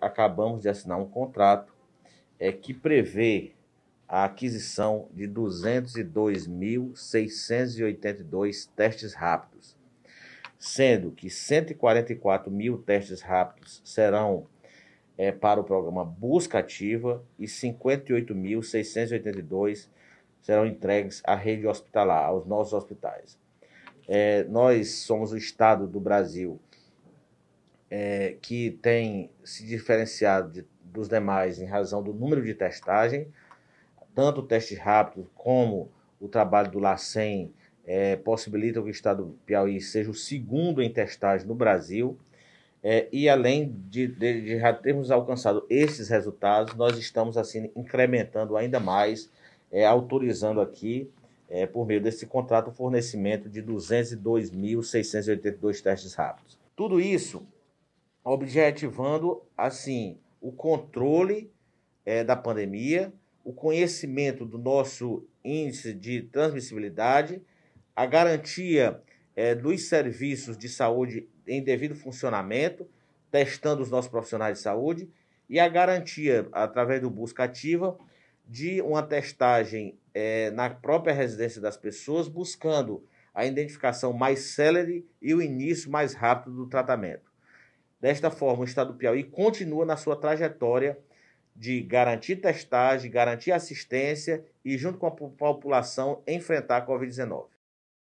acabamos de assinar um contrato é, que prevê a aquisição de 202.682 testes rápidos, sendo que 144 mil testes rápidos serão é, para o programa Busca Ativa e 58.682 serão entregues à rede hospitalar, aos nossos hospitais. É, nós somos o estado do Brasil é, que tem se diferenciado de, dos demais em razão do número de testagem, tanto o teste rápido como o trabalho do LACEN é, eh, possibilitam que o estado do Piauí seja o segundo em testagem no Brasil. É, e além de, de, de, já termos alcançado esses resultados, nós estamos assim incrementando ainda mais, é, autorizando aqui, é, por meio desse contrato, o fornecimento de 202.682 testes rápidos. Tudo isso objetivando assim o controle é, da pandemia, o conhecimento do nosso índice de transmissibilidade, a garantia é, dos serviços de saúde em devido funcionamento, testando os nossos profissionais de saúde e a garantia através do busca ativa de uma testagem é, na própria residência das pessoas, buscando a identificação mais célere e o início mais rápido do tratamento. Desta forma, o Estado do Piauí continua na sua trajetória de garantir testagem, garantir assistência e, junto com a população, enfrentar a Covid-19.